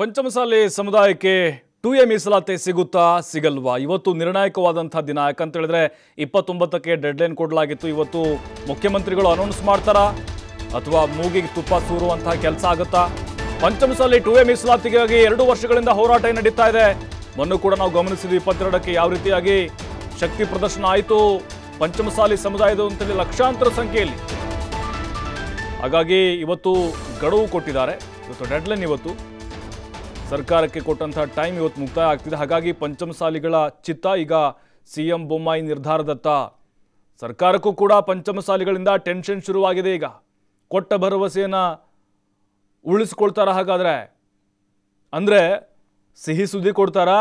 ಪಂಚಮಸಾಲೆ ಸಮುದಾಯಕ್ಕೆ to A ಮೀಸಲಾತಿ ಸಿಗುತ್ತಾ ಸಿಗಲ್ವಾ ಇವತ್ತು ನಿರ್ಣಾಯಕವಾದಂಥ ದಿನ ಯಾಕಂತ ಹೇಳಿದ್ರೆ ಇಪ್ಪತ್ತೊಂಬತ್ತಕ್ಕೆ ಡೆಡ್ಲೈನ್ ಕೊಡಲಾಗಿತ್ತು ಇವತ್ತು ಮುಖ್ಯಮಂತ್ರಿಗಳು ಅನೌನ್ಸ್ ಮಾಡ್ತಾರಾ ಅಥವಾ ಮೂಗಿಗೆ ತುಪ್ಪ ಸೂರುವಂತಹ ಕೆಲಸ ಆಗುತ್ತಾ ಪಂಚಮಸಾಲೆ ಟು ಎ ಮೀಸಲಾತಿಗಾಗಿ ಎರಡು ವರ್ಷಗಳಿಂದ ಹೋರಾಟ ನಡೀತಾ ಇದೆ ಮೊನ್ನೆ ಕೂಡ ನಾವು ಗಮನಿಸಿದ್ವಿ ಇಪ್ಪತ್ತೆರಡಕ್ಕೆ ಯಾವ ರೀತಿಯಾಗಿ ಶಕ್ತಿ ಪ್ರದರ್ಶನ ಆಯಿತು ಪಂಚಮಸಾಲಿ ಸಮುದಾಯದ ಅಂತೇಳಿ ಲಕ್ಷಾಂತರ ಸಂಖ್ಯೆಯಲ್ಲಿ ಹಾಗಾಗಿ ಇವತ್ತು ಗಡುವು ಕೊಟ್ಟಿದ್ದಾರೆ ಇವತ್ತು ಡೆಡ್ಲೈನ್ ಇವತ್ತು ಸರ್ಕಾರಕ್ಕೆ ಕೊಟ್ಟಂತಹ ಟೈಮ್ ಇವತ್ತು ಮುಕ್ತಾಯ ಆಗ್ತಿದೆ ಹಾಗಾಗಿ ಪಂಚಮಸಾಲಿಗಳ ಚಿತ್ತ ಈಗ ಸಿ ಎಂ ಬೊಮ್ಮಾಯಿ ನಿರ್ಧಾರದತ್ತ ಸರ್ಕಾರಕ್ಕೂ ಕೂಡ ಪಂಚಮಸಾಲಿಗಳಿಂದ ಟೆನ್ಷನ್ ಶುರುವಾಗಿದೆ ಈಗ ಕೊಟ್ಟ ಭರವಸೆಯನ್ನು ಉಳಿಸ್ಕೊಳ್ತಾರ ಹಾಗಾದರೆ ಅಂದರೆ ಸಿಹಿ ಸುದ್ದಿ ಕೊಡ್ತಾರಾ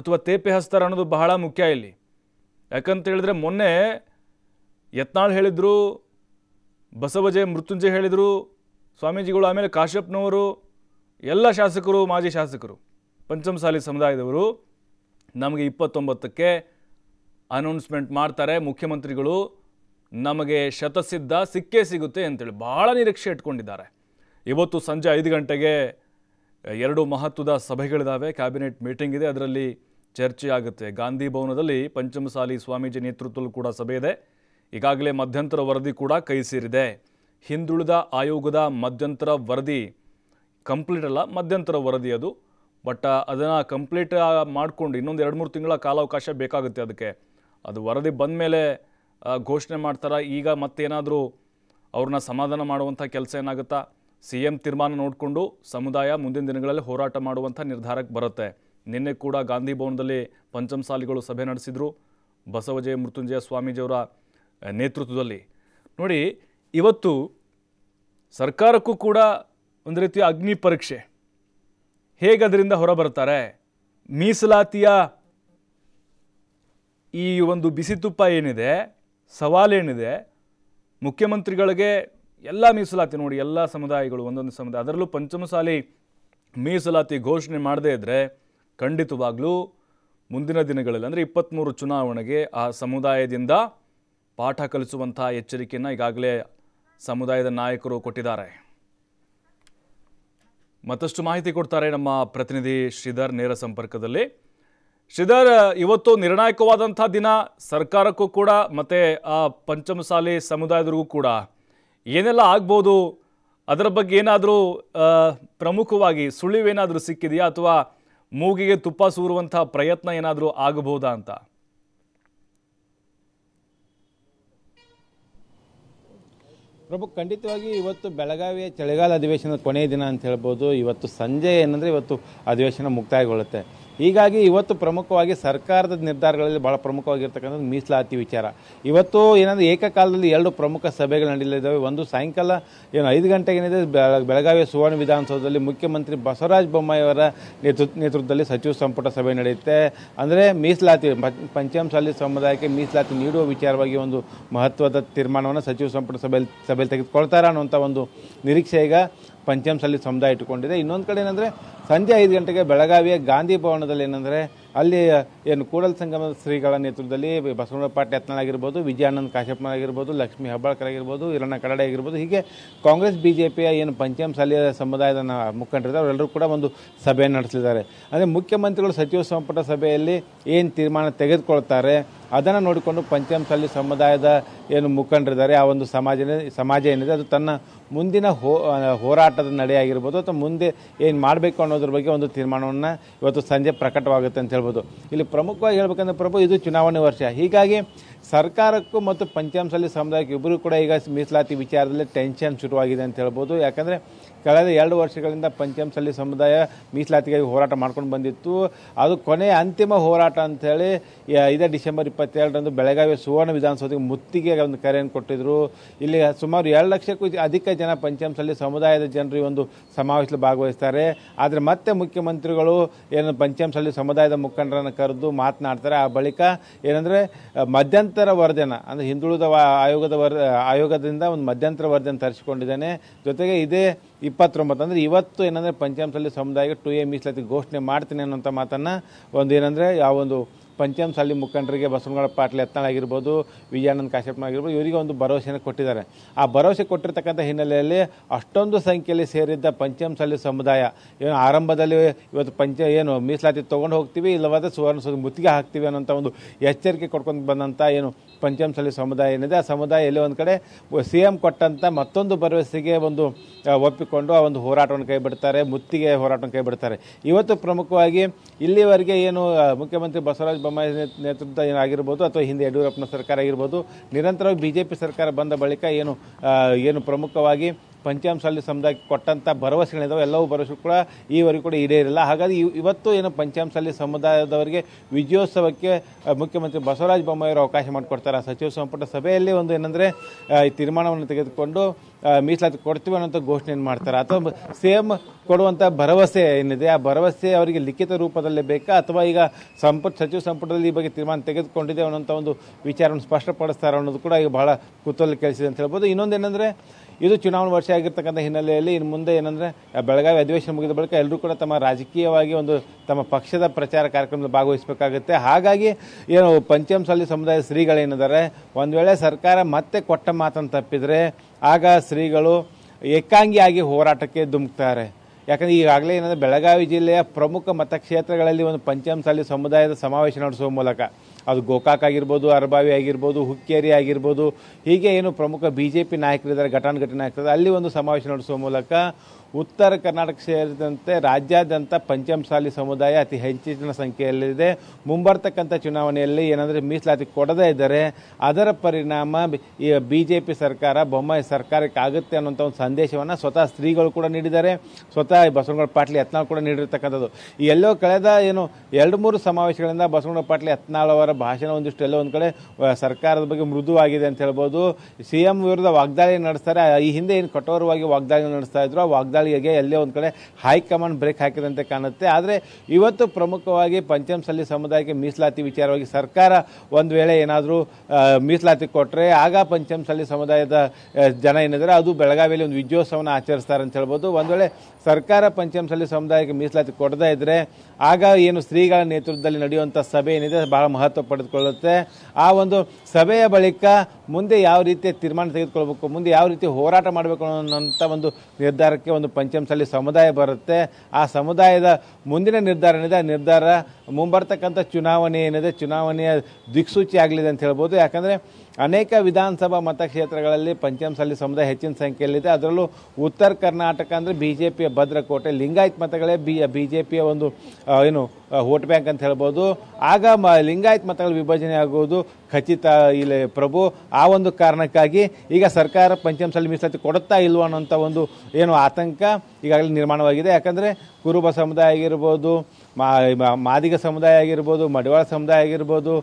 ಅಥವಾ ತೇಪೆ ಹಸ್ತಾರ ಅನ್ನೋದು ಬಹಳ ಮುಖ್ಯ ಇಲ್ಲಿ ಯಾಕಂತ ಹೇಳಿದ್ರೆ ಮೊನ್ನೆ ಯತ್ನಾಳ್ ಹೇಳಿದರು ಬಸವಜಯ ಮೃತ್ಯುಂಜಯ ಹೇಳಿದರು ಸ್ವಾಮೀಜಿಗಳು ಆಮೇಲೆ ಕಾಶ್ಯಪ್ನವರು ಎಲ್ಲ ಶಾಸಕರು ಮಾಜಿ ಶಾಸಕರು ಪಂಚಮಸಾಲಿ ಸಮುದಾಯದವರು ನಮಗೆ ಇಪ್ಪತ್ತೊಂಬತ್ತಕ್ಕೆ ಅನೌನ್ಸ್ಮೆಂಟ್ ಮಾಡ್ತಾರೆ ಮುಖ್ಯಮಂತ್ರಿಗಳು ನಮಗೆ ಶತಸಿದ್ಧ ಸಿಕ್ಕೇ ಸಿಗುತ್ತೆ ಅಂತೇಳಿ ಭಾಳ ನಿರೀಕ್ಷೆ ಇಟ್ಕೊಂಡಿದ್ದಾರೆ ಇವತ್ತು ಸಂಜೆ ಐದು ಗಂಟೆಗೆ ಎರಡು ಮಹತ್ವದ ಸಭೆಗಳಿದ್ದಾವೆ ಕ್ಯಾಬಿನೆಟ್ ಮೀಟಿಂಗ್ ಇದೆ ಅದರಲ್ಲಿ ಚರ್ಚೆ ಆಗುತ್ತೆ ಗಾಂಧಿ ಭವನದಲ್ಲಿ ಪಂಚಮಸಾಲಿ ಸ್ವಾಮೀಜಿ ನೇತೃತ್ವದಲ್ಲಿ ಕೂಡ ಸಭೆ ಇದೆ ಈಗಾಗಲೇ ಮಧ್ಯಂತರ ವರದಿ ಕೂಡ ಕೈ ಸೇರಿದೆ ಹಿಂದುಳಿದ ಆಯೋಗದ ಮಧ್ಯಂತರ ವರದಿ ಕಂಪ್ಲೀಟ್ ಅಲ್ಲ ಮಧ್ಯಂತರ ವರದಿ ಅದು ಬಟ್ ಅದನ್ನು ಕಂಪ್ಲೀಟ್ ಮಾಡಿಕೊಂಡು ಇನ್ನೊಂದು ಎರಡು ಮೂರು ತಿಂಗಳ ಕಾಲಾವಕಾಶ ಬೇಕಾಗುತ್ತೆ ಅದಕ್ಕೆ ಅದು ವರದಿ ಬಂದ ಮೇಲೆ ಘೋಷಣೆ ಮಾಡ್ತಾರೆ ಈಗ ಮತ್ತೇನಾದರೂ ಅವ್ರನ್ನ ಸಮಾಧಾನ ಮಾಡುವಂಥ ಕೆಲಸ ಏನಾಗುತ್ತಾ ಸಿ ಎಂ ತೀರ್ಮಾನ ನೋಡಿಕೊಂಡು ಸಮುದಾಯ ಮುಂದಿನ ದಿನಗಳಲ್ಲಿ ಹೋರಾಟ ಮಾಡುವಂಥ ನಿರ್ಧಾರಕ್ಕೆ ಬರುತ್ತೆ ನಿನ್ನೆ ಕೂಡ ಗಾಂಧಿ ಭವನದಲ್ಲಿ ಪಂಚಮಸಾಲಿಗಳು ಸಭೆ ನಡೆಸಿದರು ಬಸವಜಯ ಮೃತ್ಯುಂಜಯ ಸ್ವಾಮೀಜಿಯವರ ನೇತೃತ್ವದಲ್ಲಿ ನೋಡಿ ಇವತ್ತು ಸರ್ಕಾರಕ್ಕೂ ಕೂಡ ಒಂದು ರೀತಿಯ ಅಗ್ನಿ ಪರೀಕ್ಷೆ ಹೇಗೆ ಅದರಿಂದ ಹೊರಬರ್ತಾರೆ ಮೀಸಲಾತಿಯ ಈ ಒಂದು ಬಿಸಿತುಪ್ಪ ಏನಿದೆ ಏನಿದೆ ಮುಖ್ಯಮಂತ್ರಿಗಳಿಗೆ ಎಲ್ಲ ಮೀಸಲಾತಿ ನೋಡಿ ಎಲ್ಲ ಸಮುದಾಯಗಳು ಒಂದೊಂದು ಸಮುದಾಯ ಅದರಲ್ಲೂ ಪಂಚಮಸಾಲಿ ಮೀಸಲಾತಿ ಘೋಷಣೆ ಮಾಡದೇ ಇದ್ದರೆ ಖಂಡಿತವಾಗಲೂ ಮುಂದಿನ ದಿನಗಳಲ್ಲಿ ಅಂದರೆ ಇಪ್ಪತ್ತ್ಮೂರು ಚುನಾವಣೆಗೆ ಆ ಸಮುದಾಯದಿಂದ ಪಾಠ ಕಲಿಸುವಂತಹ ಎಚ್ಚರಿಕೆಯನ್ನು ಈಗಾಗಲೇ ಸಮುದಾಯದ ನಾಯಕರು ಕೊಟ್ಟಿದ್ದಾರೆ ಮತ್ತಷ್ಟು ಮಾಹಿತಿ ಕೊಡ್ತಾರೆ ನಮ್ಮ ಪ್ರತಿನಿಧಿ ಶ್ರೀಧರ್ ನೇರ ಸಂಪರ್ಕದಲ್ಲಿ ಶ್ರೀಧರ್ ಇವತ್ತು ನಿರ್ಣಾಯಕವಾದಂಥ ದಿನ ಸರ್ಕಾರಕ್ಕೂ ಕೂಡ ಮತ್ತು ಆ ಪಂಚಮಸಾಲಿ ಸಮುದಾಯದವ್ರಿಗೂ ಕೂಡ ಏನೆಲ್ಲ ಆಗ್ಬೋದು ಅದರ ಬಗ್ಗೆ ಏನಾದರೂ ಪ್ರಮುಖವಾಗಿ ಸುಳಿವೇನಾದರೂ ಸಿಕ್ಕಿದೆಯಾ ಅಥವಾ ಮೂಗಿಗೆ ತುಪ್ಪ ಸೂರುವಂಥ ಪ್ರಯತ್ನ ಏನಾದರೂ ಆಗಬಹುದಾ ಅಂತ ಪ್ರಭು ಖಂಡಿತವಾಗಿ ಇವತ್ತು ಬೆಳಗಾವಿಯ ಚಳಿಗಾಲ ಅಧಿವೇಶನದ ಕೊನೆಯ ದಿನ ಅಂತ ಹೇಳ್ಬೋದು ಇವತ್ತು ಸಂಜೆ ಏನಂದರೆ ಇವತ್ತು ಅಧಿವೇಶನ ಮುಕ್ತಾಯಗೊಳ್ಳುತ್ತೆ ಹೀಗಾಗಿ ಇವತ್ತು ಪ್ರಮುಖವಾಗಿ ಸರ್ಕಾರದ ನಿರ್ಧಾರಗಳಲ್ಲಿ ಭಾಳ ಪ್ರಮುಖವಾಗಿರ್ತಕ್ಕಂಥದ್ದು ಮೀಸಲಾತಿ ವಿಚಾರ ಇವತ್ತು ಏನಂದರೆ ಏಕಕಾಲದಲ್ಲಿ ಎರಡು ಪ್ರಮುಖ ಸಭೆಗಳು ನಡೆಯಲಿದ್ದಾವೆ ಒಂದು ಸಾಯಂಕಾಲ ಏನು ಐದು ಗಂಟೆಗೆ ಏನಿದೆ ಬೆಳಗಾವಿಯ ಸುವರ್ಣ ವಿಧಾನಸೌಧದಲ್ಲಿ ಮುಖ್ಯಮಂತ್ರಿ ಬಸವರಾಜ ಬೊಮ್ಮಾಯಿ ಅವರ ನೇತೃತ್ವದಲ್ಲಿ ಸಚಿವ ಸಂಪುಟ ಸಭೆ ನಡೆಯುತ್ತೆ ಅಂದರೆ ಮೀಸಲಾತಿ ಪಂಚಮಸಾಲಿ ಸಮುದಾಯಕ್ಕೆ ಮೀಸಲಾತಿ ನೀಡುವ ವಿಚಾರವಾಗಿ ಒಂದು ಮಹತ್ವದ ತೀರ್ಮಾನವನ್ನು ಸಚಿವ ಸಂಪುಟ ಸಭೆಯಲ್ಲಿ ಸಭೆಯಲ್ಲಿ ತೆಗೆದುಕೊಳ್ತಾರ ಅನ್ನುವಂಥ ಒಂದು ನಿರೀಕ್ಷೆ ಈಗ ಪಂಚಮಸಲ್ಲಿ ಸಮುದಾಯ ಇಟ್ಟುಕೊಂಡಿದೆ ಇನ್ನೊಂದು ಕಡೆ ಏನಂದರೆ ಸಂಜೆ ಐದು ಗಂಟೆಗೆ ಬೆಳಗಾವಿಯ ಗಾಂಧಿ ಭವನದಲ್ಲಿ ಏನಂದರೆ ಅಲ್ಲಿ ಏನು ಕೂಡಲ್ ಸಂಗಮ ಶ್ರೀಗಳ ನೇತೃತ್ವದಲ್ಲಿ ಬಸವಣ್ಣ ಆಗಿರ್ಬೋದು ವಿಜಯಾನಂದ ವಿಜಯಾನಂದ್ ಆಗಿರ್ಬೋದು ಲಕ್ಷ್ಮೀ ಹೆಬ್ಬಾಳ್ಕರ್ ಆಗಿರ್ಬೋದು ಈರಣ್ಣ ಕಡಡೆ ಆಗಿರ್ಬೋದು ಹೀಗೆ ಕಾಂಗ್ರೆಸ್ ಬಿ ಜೆ ಪಿಯ ಏನು ಪಂಚಮಸಾಲಿಯ ಸಮುದಾಯದ ಮುಖಂಡರಿದ್ದಾರೆ ಅವರೆಲ್ಲರೂ ಕೂಡ ಒಂದು ಸಭೆ ನಡೆಸಲಿದ್ದಾರೆ ಅಂದರೆ ಮುಖ್ಯಮಂತ್ರಿಗಳು ಸಚಿವ ಸಂಪುಟ ಸಭೆಯಲ್ಲಿ ಏನು ತೀರ್ಮಾನ ತೆಗೆದುಕೊಳ್ತಾರೆ ಅದನ್ನು ನೋಡಿಕೊಂಡು ಪಂಚಮಸಲ್ಲಿ ಸಮುದಾಯದ ಏನು ಮುಖಂಡರಿದ್ದಾರೆ ಆ ಒಂದು ಸಮಾಜ ಸಮಾಜ ಏನಿದೆ ಅದು ತನ್ನ ಮುಂದಿನ ಹೋ ಹೋರಾಟದ ನಡೆಯಾಗಿರ್ಬೋದು ಅಥವಾ ಮುಂದೆ ಏನು ಮಾಡಬೇಕು ಅನ್ನೋದ್ರ ಬಗ್ಗೆ ಒಂದು ತೀರ್ಮಾನವನ್ನು ಇವತ್ತು ಸಂಜೆ ಪ್ರಕಟವಾಗುತ್ತೆ ಅಂತ ಹೇಳ್ಬೋದು ಇಲ್ಲಿ ಪ್ರಮುಖವಾಗಿ ಹೇಳ್ಬೇಕಂದ್ರೆ ಪ್ರಭು ಇದು ಚುನಾವಣೆ ವರ್ಷ ಹೀಗಾಗಿ ಸರ್ಕಾರಕ್ಕೂ ಮತ್ತು ಪಂಚಾಂಶಲ್ಲಿ ಸಮುದಾಯಕ್ಕೆ ಇಬ್ಬರೂ ಕೂಡ ಈಗ ಮೀಸಲಾತಿ ವಿಚಾರದಲ್ಲಿ ಟೆನ್ಷನ್ ಶುರುವಾಗಿದೆ ಅಂತ ಹೇಳ್ಬೋದು ಯಾಕಂದರೆ ಕಳೆದ ಎರಡು ವರ್ಷಗಳಿಂದ ಪಂಚಮಸಳ್ಳಿ ಸಮುದಾಯ ಮೀಸಲಾತಿಗಾಗಿ ಹೋರಾಟ ಮಾಡ್ಕೊಂಡು ಬಂದಿತ್ತು ಅದು ಕೊನೆಯ ಅಂತಿಮ ಹೋರಾಟ ಅಂಥೇಳಿ ಇದೇ ಡಿಸೆಂಬರ್ ಇಪ್ಪತ್ತೆರಡರಂದು ಬೆಳಗಾವಿ ಸುವರ್ಣ ವಿಧಾನಸೌಧಕ್ಕೆ ಮುತ್ತಿಗೆ ಒಂದು ಕರೆಯನ್ನು ಕೊಟ್ಟಿದ್ದರು ಇಲ್ಲಿ ಸುಮಾರು ಎರಡು ಲಕ್ಷಕ್ಕೂ ಅಧಿಕ ಜನ ಪಂಚಮಸಳ್ಳಿ ಸಮುದಾಯದ ಜನರು ಒಂದು ಸಮಾವೇಶದಲ್ಲಿ ಭಾಗವಹಿಸ್ತಾರೆ ಆದರೆ ಮತ್ತೆ ಮುಖ್ಯಮಂತ್ರಿಗಳು ಏನು ಪಂಚಮಸಳ್ಳಿ ಸಮುದಾಯದ ಮುಖಂಡರನ್ನು ಕರೆದು ಮಾತನಾಡ್ತಾರೆ ಆ ಬಳಿಕ ಏನಂದರೆ ಮಧ್ಯಂತರ ವರ್ಧನ ಅಂದರೆ ಹಿಂದುಳಿದ ಆಯೋಗದ ವರ್ ಆಯೋಗದಿಂದ ಒಂದು ಮಧ್ಯಂತರ ವರದಿಯನ್ನು ತರಿಸಿಕೊಂಡಿದ್ದಾನೆ ಜೊತೆಗೆ ಇದೇ ಇಪ್ಪ ಇಪ್ಪತ್ತೊಂಬತ್ತು ಅಂದರೆ ಇವತ್ತು ಏನಂದರೆ ಪಂಚಾಂಶದಲ್ಲಿ ಸಮುದಾಯಕ್ಕೆ ಟು ಎ ಮೀಸಲಾತಿ ಘೋಷಣೆ ಮಾಡ್ತೀನಿ ಅನ್ನೋಂಥ ಮಾತನ್ನು ಒಂದು ಏನಂದರೆ ಒಂದು ಪಂಚಮ್ ಸಾಲಿ ಮುಖಂಡರಿಗೆ ಬಸವನಗೌಡ ಪಾಟೀಲ್ ಆಗಿರ್ಬೋದು ವಿಜಯಾನಂದ ಕಾಶ್ಯಪ್ಪ ಆಗಿರ್ಬೋದು ಇವರಿಗೆ ಒಂದು ಭರವಸೆಯನ್ನು ಕೊಟ್ಟಿದ್ದಾರೆ ಆ ಭರವಸೆ ಕೊಟ್ಟಿರ್ತಕ್ಕಂಥ ಹಿನ್ನೆಲೆಯಲ್ಲಿ ಅಷ್ಟೊಂದು ಸಂಖ್ಯೆಯಲ್ಲಿ ಸೇರಿದ್ದ ಪಂಚಮ್ ಸಾಲಿ ಸಮುದಾಯ ಏನು ಆರಂಭದಲ್ಲಿ ಇವತ್ತು ಪಂಚ ಏನು ಮೀಸಲಾತಿ ತೊಗೊಂಡು ಹೋಗ್ತೀವಿ ಇಲ್ಲವಾದ ಸುವರ್ಣ ಮುತ್ತಿಗೆ ಹಾಕ್ತೀವಿ ಅನ್ನೋಂಥ ಒಂದು ಎಚ್ಚರಿಕೆ ಕೊಡ್ಕೊಂಡು ಬಂದಂಥ ಏನು ಸಾಲಿ ಸಮುದಾಯ ಏನಿದೆ ಆ ಸಮುದಾಯ ಎಲ್ಲಿ ಒಂದು ಕಡೆ ಸಿ ಎಂ ಕೊಟ್ಟಂಥ ಮತ್ತೊಂದು ಭರವಸೆಗೆ ಒಂದು ಒಪ್ಪಿಕೊಂಡು ಆ ಒಂದು ಹೋರಾಟವನ್ನು ಬಿಡ್ತಾರೆ ಮುತ್ತಿಗೆ ಹೋರಾಟವನ್ನು ಬಿಡ್ತಾರೆ ಇವತ್ತು ಪ್ರಮುಖವಾಗಿ ಇಲ್ಲಿವರೆಗೆ ಏನು ಮುಖ್ಯಮಂತ್ರಿ ಬಸವರಾಜ ಬೊಮ್ಮಾಯಿ ನೇತೃತ್ವ ಏನಾಗಿರ್ಬೋದು ಅಥವಾ ಹಿಂದೆ ಯಡಿಯೂರಪ್ಪನ ಸರ್ಕಾರ ಆಗಿರ್ಬೋದು ನಿರಂತರವಾಗಿ ಬಿ ಜೆ ಪಿ ಸರ್ಕಾರ ಬಂದ ಬಳಿಕ ಏನು ಏನು ಪ್ರಮುಖವಾಗಿ ಪಂಚಾಂಶಲ್ಲಿ ಸಮುದಾಯಕ್ಕೆ ಕೊಟ್ಟಂಥ ಭರವಸೆಗಳಿದಾವೆ ಎಲ್ಲವೂ ಭರವಸೆ ಕೂಡ ಈವರೆಗೂ ಕೂಡ ಇರಲ್ಲ ಹಾಗಾಗಿ ಇವತ್ತು ಏನು ಪಂಚಾಂಶಲ್ಲಿ ಸಮುದಾಯದವರಿಗೆ ವಿಜಯೋತ್ಸವಕ್ಕೆ ಮುಖ್ಯಮಂತ್ರಿ ಬಸವರಾಜ ಬೊಮ್ಮಾಯಿಯವರು ಅವಕಾಶ ಮಾಡಿಕೊಡ್ತಾರೆ ಸಚಿವ ಸಂಪುಟ ಸಭೆಯಲ್ಲಿ ಒಂದು ಏನಂದರೆ ಈ ತೀರ್ಮಾನವನ್ನು ತೆಗೆದುಕೊಂಡು ಮೀಸಲಾತಿ ಕೊಡ್ತೀವಿ ಅನ್ನೋಂಥ ಘೋಷಣೆಯನ್ನು ಮಾಡ್ತಾರೆ ಅಥವಾ ಸೇಮ್ ಕೊಡುವಂಥ ಭರವಸೆ ಏನಿದೆ ಆ ಭರವಸೆ ಅವರಿಗೆ ಲಿಖಿತ ರೂಪದಲ್ಲಿ ಬೇಕಾ ಅಥವಾ ಈಗ ಸಂಪುಟ ಸಚಿವ ಸಂಪುಟದಲ್ಲಿ ಈ ಬಗ್ಗೆ ತೀರ್ಮಾನ ತೆಗೆದುಕೊಂಡಿದೆ ಅನ್ನೋಂಥ ಒಂದು ವಿಚಾರವನ್ನು ಸ್ಪಷ್ಟಪಡಿಸ್ತಾರೆ ಅನ್ನೋದು ಕೂಡ ಈಗ ಬಹಳ ಕುತೂಹಲ ಕೆಲಸಿದೆ ಅಂತ ಹೇಳ್ಬೋದು ಏನಂದರೆ ಇದು ಚುನಾವಣಾ ವರ್ಷ ಆಗಿರ್ತಕ್ಕಂಥ ಹಿನ್ನೆಲೆಯಲ್ಲಿ ಇನ್ನು ಮುಂದೆ ಏನಂದರೆ ಬೆಳಗಾವಿ ಅಧಿವೇಶನ ಮುಗಿದ ಬಳಿಕ ಎಲ್ಲರೂ ಕೂಡ ತಮ್ಮ ರಾಜಕೀಯವಾಗಿ ಒಂದು ತಮ್ಮ ಪಕ್ಷದ ಪ್ರಚಾರ ಕಾರ್ಯಕ್ರಮದಲ್ಲಿ ಭಾಗವಹಿಸಬೇಕಾಗುತ್ತೆ ಹಾಗಾಗಿ ಏನು ಪಂಚಮಸಲ್ಲಿ ಸಮುದಾಯ ಶ್ರೀಗಳೇನಿದ್ದಾರೆ ಒಂದು ವೇಳೆ ಸರ್ಕಾರ ಮತ್ತೆ ಕೊಟ್ಟ ಮಾತನ್ನು ತಪ್ಪಿದರೆ ಆಗ ಶ್ರೀಗಳು ಏಕಾಂಗಿಯಾಗಿ ಹೋರಾಟಕ್ಕೆ ಧುಮುಕ್ತಾರೆ ಯಾಕಂದರೆ ಈಗಾಗಲೇ ಏನಂದರೆ ಬೆಳಗಾವಿ ಜಿಲ್ಲೆಯ ಪ್ರಮುಖ ಮತಕ್ಷೇತ್ರಗಳಲ್ಲಿ ಒಂದು ಪಂಚಮಸಾಲಿ ಸಮುದಾಯದ ಸಮಾವೇಶ ನಡೆಸುವ ಮೂಲಕ ಅದು ಗೋಕಾಕ್ ಆಗಿರ್ಬೋದು ಅರಬಾವಿ ಆಗಿರ್ಬೋದು ಹುಕ್ಕೇರಿ ಆಗಿರ್ಬೋದು ಹೀಗೆ ಏನು ಪ್ರಮುಖ ಬಿ ಜೆ ಪಿ ನಾಯಕರಿದ್ದಾರೆ ಘಟಾನುಘಟನೆ ಆಗ್ತದೆ ಅಲ್ಲಿ ಒಂದು ಸಮಾವೇಶ ನಡೆಸುವ ಮೂಲಕ ಉತ್ತರ ಕರ್ನಾಟಕ ಸೇರಿದಂತೆ ರಾಜ್ಯಾದ್ಯಂತ ಪಂಚಮಸಾಲಿ ಸಮುದಾಯ ಅತಿ ಹೆಚ್ಚಿನ ಸಂಖ್ಯೆಯಲ್ಲಿದೆ ಮುಂಬರ್ತಕ್ಕಂಥ ಚುನಾವಣೆಯಲ್ಲಿ ಏನಂದರೆ ಮೀಸಲಾತಿ ಕೊಡದೇ ಇದ್ದರೆ ಅದರ ಪರಿಣಾಮ ಬಿ ಜೆ ಪಿ ಸರ್ಕಾರ ಬೊಮ್ಮಾಯಿ ಸರ್ಕಾರಕ್ಕೆ ಆಗುತ್ತೆ ಅನ್ನೋಂಥ ಒಂದು ಸಂದೇಶವನ್ನು ಸ್ವತಃ ಸ್ತ್ರೀಗಳು ಕೂಡ ನೀಡಿದ್ದಾರೆ ಸ್ವತಃ ಬಸವನಗೌಡ ಪಾಟೀಲ್ ಯತ್ನಾಳ್ ಕೂಡ ನೀಡಿರ್ತಕ್ಕಂಥದ್ದು ಎಲ್ಲೋ ಕಳೆದ ಏನು ಎರಡು ಮೂರು ಸಮಾವೇಶಗಳಿಂದ ಬಸವನಗೌಡ ಪಾಟೀಲ್ ಯತ್ನಾಳ್ ಅವರ ಭಾಷಣ ಒಂದಿಷ್ಟು ಎಲ್ಲ ಒಂದು ಕಡೆ ಸರ್ಕಾರದ ಬಗ್ಗೆ ಮೃದುವಾಗಿದೆ ಅಂತ ಹೇಳ್ಬೋದು ಸಿ ಎಂ ವಿರುದ್ಧ ವಾಗ್ದಾಳಿ ನಡೆಸ್ತಾರೆ ಈ ಹಿಂದೆ ಏನು ಕಠೋರವಾಗಿ ವಾಗ್ದಾಳಿ ನಡೆಸ್ತಾ ಇದ್ರು ಆ ವಾಗ್ದಾಳಿಗೆ ಎಲ್ಲೇ ಒಂದು ಕಡೆ ಹೈಕಮಾಂಡ್ ಬ್ರೇಕ್ ಹಾಕಿದಂತೆ ಕಾಣುತ್ತೆ ಆದರೆ ಇವತ್ತು ಪ್ರಮುಖವಾಗಿ ಪಂಚಮಸಲ್ಲಿ ಸಮುದಾಯಕ್ಕೆ ಮೀಸಲಾತಿ ವಿಚಾರವಾಗಿ ಸರ್ಕಾರ ಒಂದು ವೇಳೆ ಏನಾದರೂ ಮೀಸಲಾತಿ ಕೊಟ್ಟರೆ ಆಗ ಪಂಚಮಸಲ್ಲಿ ಸಮುದಾಯದ ಜನ ಏನಿದ್ರೆ ಅದು ಬೆಳಗಾವಿಯಲ್ಲಿ ಒಂದು ವಿಜಯೋತ್ಸವನ ಆಚರಿಸ್ತಾರೆ ಅಂತ ಹೇಳ್ಬೋದು ಒಂದು ವೇಳೆ ಸರ್ಕಾರ ಪಂಚಮಸಾಲಿ ಸಮುದಾಯಕ್ಕೆ ಮೀಸಲಾತಿ ಕೊಡದೇ ಇದ್ದರೆ ಆಗ ಏನು ಸ್ತ್ರೀಗಳ ನೇತೃತ್ವದಲ್ಲಿ ನಡೆಯುವಂಥ ಸಭೆ ಏನಿದೆ ಬಹಳ ಮಹತ್ವ ಪಡೆದುಕೊಳ್ಳುತ್ತೆ ಆ ಒಂದು ಸಭೆಯ ಬಳಿಕ ಮುಂದೆ ಯಾವ ರೀತಿಯ ತೀರ್ಮಾನ ತೆಗೆದುಕೊಳ್ಬೇಕು ಮುಂದೆ ಯಾವ ರೀತಿ ಹೋರಾಟ ಮಾಡಬೇಕು ಅನ್ನೋಂಥ ಒಂದು ನಿರ್ಧಾರಕ್ಕೆ ಒಂದು ಪಂಚಮಸಾಲಿ ಸಮುದಾಯ ಬರುತ್ತೆ ಆ ಸಮುದಾಯದ ಮುಂದಿನ ನಿರ್ಧಾರ ಏನಿದೆ ಆ ನಿರ್ಧಾರ ಮುಂಬರ್ತಕ್ಕಂಥ ಚುನಾವಣೆ ಏನಿದೆ ಚುನಾವಣೆಯ ದಿಕ್ಸೂಚಿ ಆಗಲಿದೆ ಅಂತ ಹೇಳ್ಬೋದು ಯಾಕಂದರೆ ಅನೇಕ ವಿಧಾನಸಭಾ ಮತಕ್ಷೇತ್ರಗಳಲ್ಲಿ ಪಂಚಮಸಾಲಿ ಸಮುದಾಯ ಹೆಚ್ಚಿನ ಸಂಖ್ಯೆಯಲ್ಲಿದೆ ಅದರಲ್ಲೂ ಉತ್ತರ ಕರ್ನಾಟಕ ಅಂದರೆ ಬಿ ಜೆ ಪಿಯ ಭದ್ರಕೋಟೆ ಲಿಂಗಾಯತ್ ಮತಗಳೇ ಬಿ ಬಿ ಜೆ ಪಿಯ ಒಂದು ಏನು ವೋಟ್ ಬ್ಯಾಂಕ್ ಅಂತ ಹೇಳ್ಬೋದು ಆಗ ಮ ಲಿಂಗಾಯತ್ ಮತಗಳ ವಿಭಜನೆ ಆಗುವುದು ಖಚಿತ ಇಲ್ಲಿ ಪ್ರಭು ಆ ಒಂದು ಕಾರಣಕ್ಕಾಗಿ ಈಗ ಸರ್ಕಾರ ಪಂಚಮಸಾಲಿ ಮೀಸಲಾತಿ ಕೊಡುತ್ತಾ ಇಲ್ವೋ ಅನ್ನೋಂಥ ಒಂದು ಏನು ಆತಂಕ ಈಗಾಗಲೇ ನಿರ್ಮಾಣವಾಗಿದೆ ಯಾಕಂದರೆ ಕುರುಬ ಸಮುದಾಯ ಆಗಿರ್ಬೋದು ಮಾದಿಗ ಸಮುದಾಯ ಆಗಿರ್ಬೋದು ಮಡಿವಾಳ ಸಮುದಾಯ ಆಗಿರ್ಬೋದು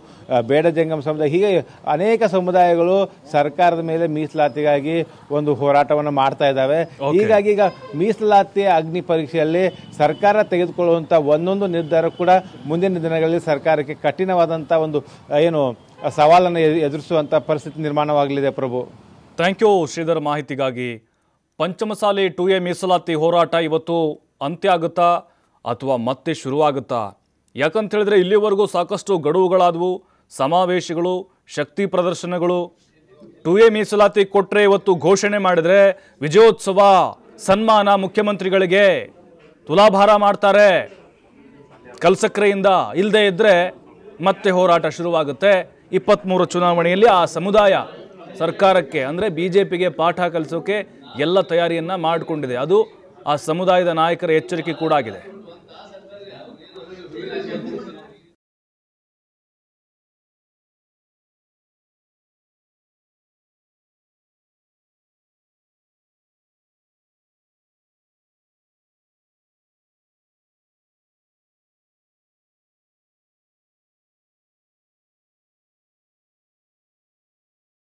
ಬೇಡ ಜಂಗಮ ಸಮುದಾಯ ಹೀಗೆ ಅನೇಕ ಸಮುದಾಯಗಳು ಸರ್ಕಾರದ ಮೇಲೆ ಮೀಸಲಾತಿಗಾಗಿ ಒಂದು ಹೋರಾಟವನ್ನು ಮಾಡ್ತಾ ಇದ್ದಾವೆ ಹೀಗಾಗಿ ಈಗ ಮೀಸಲಾತಿ ಅಗ್ನಿ ಪರೀಕ್ಷೆಯಲ್ಲಿ ಸರ್ಕಾರ ತೆಗೆದುಕೊಳ್ಳುವಂಥ ಒಂದೊಂದು ನಿರ್ಧಾರ ಕೂಡ ಮುಂದಿನ ದಿನಗಳಲ್ಲಿ ಸರ್ಕಾರಕ್ಕೆ ಕಠಿಣವಾದಂಥ ಒಂದು ಏನು ಸವಾಲನ್ನು ಎದುರಿಸುವಂಥ ಪರಿಸ್ಥಿತಿ ನಿರ್ಮಾಣವಾಗಲಿದೆ ಪ್ರಭು ಥ್ಯಾಂಕ್ ಯು ಶ್ರೀಧರ್ ಮಾಹಿತಿಗಾಗಿ ಪಂಚಮಸಾಲಿ ಟು ಎ ಮೀಸಲಾತಿ ಹೋರಾಟ ಇವತ್ತು ಅಂತ್ಯ ಆಗುತ್ತಾ ಅಥವಾ ಮತ್ತೆ ಶುರುವಾಗುತ್ತಾ ಯಾಕಂತ ಹೇಳಿದ್ರೆ ಇಲ್ಲಿವರೆಗೂ ಸಾಕಷ್ಟು ಗಡುವುಗಳಾದವು ಸಮಾವೇಶಗಳು ಶಕ್ತಿ ಪ್ರದರ್ಶನಗಳು ಟು ಎ ಮೀಸಲಾತಿ ಕೊಟ್ಟರೆ ಇವತ್ತು ಘೋಷಣೆ ಮಾಡಿದರೆ ವಿಜಯೋತ್ಸವ ಸನ್ಮಾನ ಮುಖ್ಯಮಂತ್ರಿಗಳಿಗೆ ತುಲಾಭಾರ ಮಾಡ್ತಾರೆ ಕಲ್ಸಕ್ರೆಯಿಂದ ಇಲ್ಲದೆ ಇದ್ದರೆ ಮತ್ತೆ ಹೋರಾಟ ಶುರುವಾಗುತ್ತೆ ಇಪ್ಪತ್ತ್ಮೂರು ಚುನಾವಣೆಯಲ್ಲಿ ಆ ಸಮುದಾಯ ಸರ್ಕಾರಕ್ಕೆ ಅಂದರೆ ಬಿ ಜೆ ಪಿಗೆ ಪಾಠ ಕಲಿಸೋಕೆ ಎಲ್ಲ ತಯಾರಿಯನ್ನು ಮಾಡಿಕೊಂಡಿದೆ ಅದು ಆ ಸಮುದಾಯದ ನಾಯಕರ ಎಚ್ಚರಿಕೆ ಕೂಡ ಆಗಿದೆ